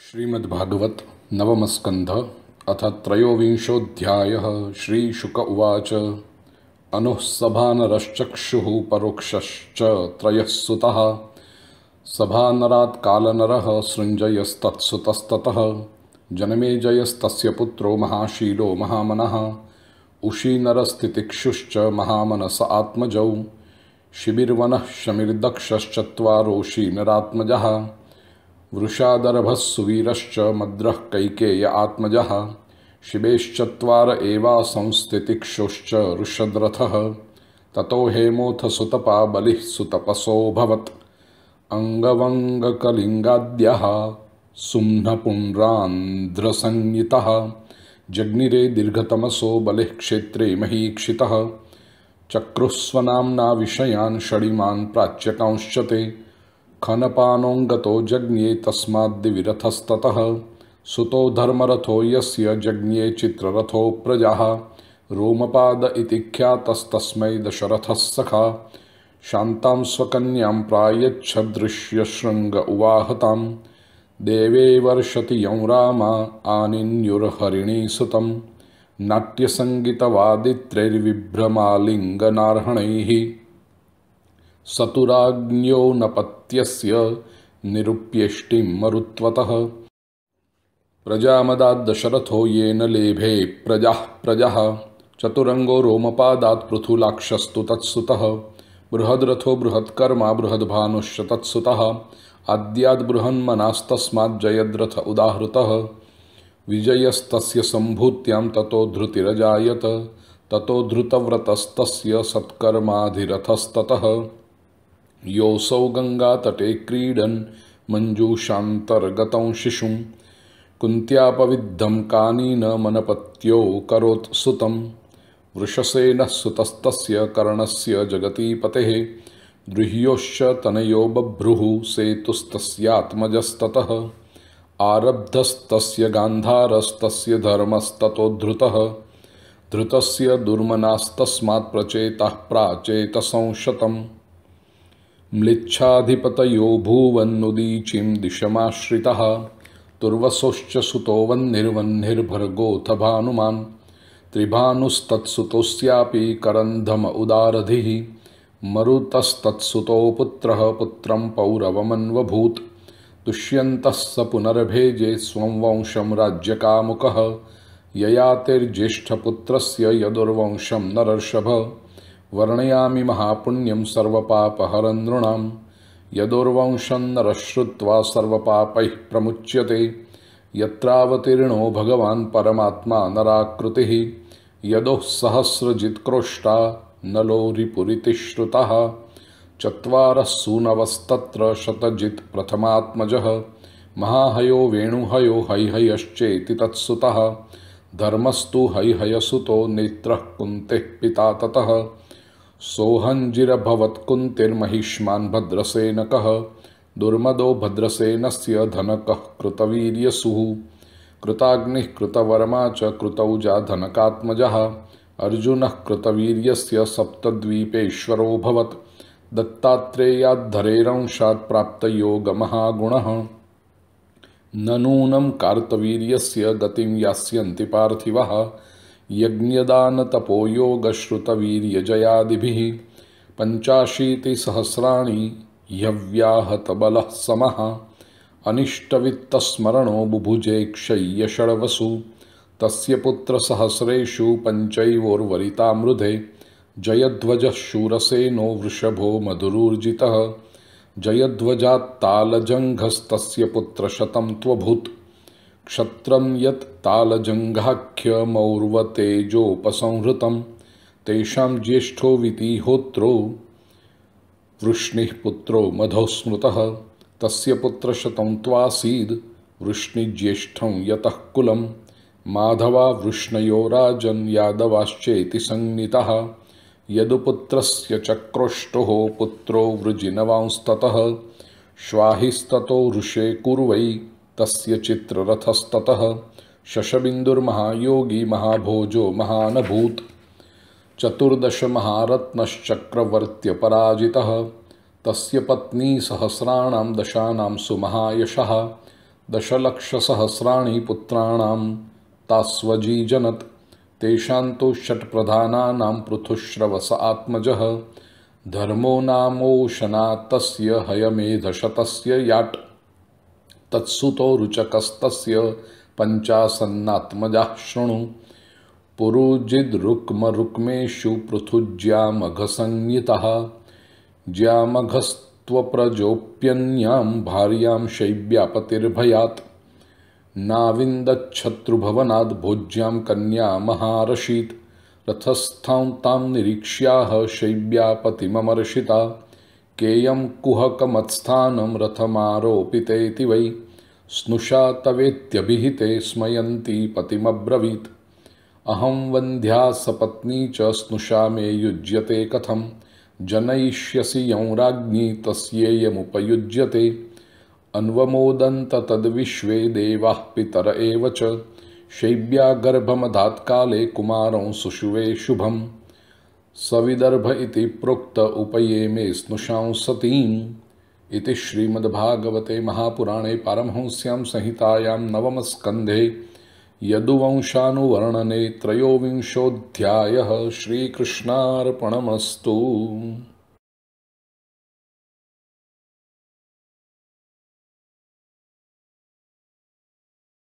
श्रीमद्भागवत नवमस्कंध अथ त्रयोविंशोध्याय श्रीशुक उवाच अनुःसभानरश्चक्षुः परोक्षश्च त्रयः सुतः सभानरात् कालनरः सृञ्जयस्तत्सुतस्ततः जनमेजयस्तस्य पुत्रो महाशीलो महामनः उशीनरस्तितिक्षुश्च महामनस आत्मजौ शिबिर्वनः शमिर्दक्षश्चत्वारोशीनरात्मजः वृषादर्भः सुवीरश्च मद्रः कैकेय आत्मजः शिवेश्चत्वार एवा संस्थितिक्षुश्च ऋषद्रथः ततो हेमोऽथ सुतपा बलिः सुतपसोऽभवत् अङ्गवङ्गकलिङ्गाद्यः सुम्नपुण्ड्रान्ध्रसंज्ञितः जग्निरे दीर्घतमसो बलिः क्षेत्रे महीक्षितः चक्रुस्वनाम्ना विषयान् षडिमान् प्राच्यकांश्च ते खनपानोङ्गतो जज्ञे तस्माद्दिविरथस्ततः सुतो धर्मरथो यस्य जज्ञे चित्ररथो प्रजाः रोमपाद इति ख्यातस्तस्मै दशरथः सखा शान्तां स्वकन्यां प्रायच्छदृश्यशृङ्ग उवाहतां देवे वर्षति यौरामा सुतं नाट्यसङ्गितवादित्रैर्विभ्रमालिङ्गनार्हणैः सतुराज्ञो नपत्यस्य निरुप्येष्टि मरुत्वतः दशरथो येन लेभे प्रजाः प्रजः चतुरङ्गो रोमपादात् पृथुलाक्षस्तु तत्सुतः बृहद्रथो बृहत्कर्मा बृहद्भानुश्च तत्सुतः आद्याद्बृहन्मनास्तस्माज्जयद्रथ उदाहृतः विजयस्तस्य सम्भूत्यां ततो धृतिरजायत ततो धृतव्रतस्तस्य सत्कर्माधिरथस्ततः योसौ गंगा तटे क्रीडन मंजूषातर्गत शिशु कुंत्यापविद्धम कानी न मनपत्यो करोत् सुतस्त कर्ण से जगती पते दृह्योश्च तनयो बभ्रुः सेतुस्तस्यात्मजस्ततः आरब्धस्तस्य गान्धारस्तस्य धर्मस्ततोद्धृतः धृतस्य दुर्मनास्तस्मात् प्रचेतः प्राचेतसंशतम् म्लिच्छाधिपतयो भुवन्नुदीचिं दिशमाश्रितः तुर्वसोश्च सुतो वह्निर्वह्निर्भर्गोऽथ भानुमान् त्रिभानुस्तत्सुतोऽस्यापि करन्धम उदारधिः मरुतस्तत्सुतो पुत्रः पुत्रं पौरवमन्वभूत् दुष्यन्तः स पुनर्भेजे स्वं वंशं राज्यकामुकः ययातिर्ज्येष्ठपुत्रस्य यदुर्वंशं नरर्षभ वर्णयाम महापुण्यं सर्वपापहरं नृण यदुर्वंशं नरः श्रुत्वा सर्वपापैः प्रमुच्यते यत्रावतीर्णो भगवान् परमात्मा नराकृतिः यदोः सहस्रजित्क्रोष्टा नलो रिपुरितिश्रुतः चत्वारः सूनवस्तत्र शतजित् प्रथमात्मजः महाहयो वेणुहयो हैहयश्चेति तत्सुतः धर्मस्तु हैहयसुतो नेत्रः कुन्तेः पिता ततः सोहंजिभवत्कुंतिर्महिष्मान भद्रसेन कह दुर्मदो भद्रसेन से धनक कृतवीर्यसु कृताग्नि कृतवर्मा धनकात्मज अर्जुन कृतवीर से प्राप्त योग महागुण न नूनम कार्तवीर्य गति यास्यन्ति पार्थिव यज्ञदानतपोयोगश्रुतवीर्यजयादिभिः पञ्चाशीतिसहस्राणि ह्यव्याहतबलः समः अनिष्टवित्तस्मरणो बुभुजे क्षय्यषड्वसु तस्य पुत्रसहस्रेषु मृधे जयध्वज शूरसेनो वृषभो मधुरूर्जितः जयध्वजात्तालजङ्घस्तस्य पुत्रशतं त्वभूत् क्षत्रं यत् तालजङ्घाख्यमौर्वतेजोपसंहृतं तेषां ज्येष्ठो वितीहोत्रो वृष्णिः पुत्रो मधोस्मृतः तस्य पुत्रशतं त्वासीद् वृष्णिज्येष्ठं यतः कुलं माधवा वृष्णयो राजन् यादवाश्चेति संज्ञितः यदुपुत्रस्य चक्रोष्टुः पुत्रो वृजिनवांस्ततः श्वाहिस्ततो ऋषे कुर्वै तस्य चित्ररथस्ततः शशबिन्दुर्महायोगी महाभोजो महानभूत चतुर्दशमहारत्नश्चक्रवर्त्यपराजितः तस्य पत्नी सहस्राणां दशानां सुमहायशः दशलक्षसहस्राणि पुत्राणां तास्वजीजनत् तेषां तु षट्प्रधानानां पृथुश्रवस आत्मजः धर्मो नामोशना तस्य हयमेधशतस्य याट् तत्सुतो रुचकस्तस्य पञ्चासन्नात्मजाः शृणु पुरुजिद्रुक्मरुक्मेषु पृथुज्यामघसंज्ञितः ज्यामघस्त्वप्रजोप्यन्यां भार्यां शैव्यापतिर्भयात् नाविन्दच्छत्रुभवनाद् भोज्यां कन्या महारशीत् रथस्थां तां निरीक्ष्याः शैव्यापतिममर्षिता केयं कुहकमत्स्थानं रथमारोपितेति वै स्नुषा तवेत्यभिहिते स्मयन्ती पतिमब्रवीत् अहं वन्ध्या सपत्नी च स्नुषा मे युज्यते कथं जनयिष्यसि यं राज्ञी तस्येयमुपयुज्यते अन्वमोदन्त तद्विश्वे देवाः पितर एव च शैब्या गर्भमधात्काले कुमारं सुषुवे शुभम् सविदर्भ इति प्रोक्त उपये मे स्नुशांसतीम् इति श्रीमद्भागवते महापुराणे पारमहंस्यां संहितायां नवमस्कन्धे यदुवंशानुवर्णने त्रयोविंशोऽध्यायः श्रीकृष्णार्पणमस्तु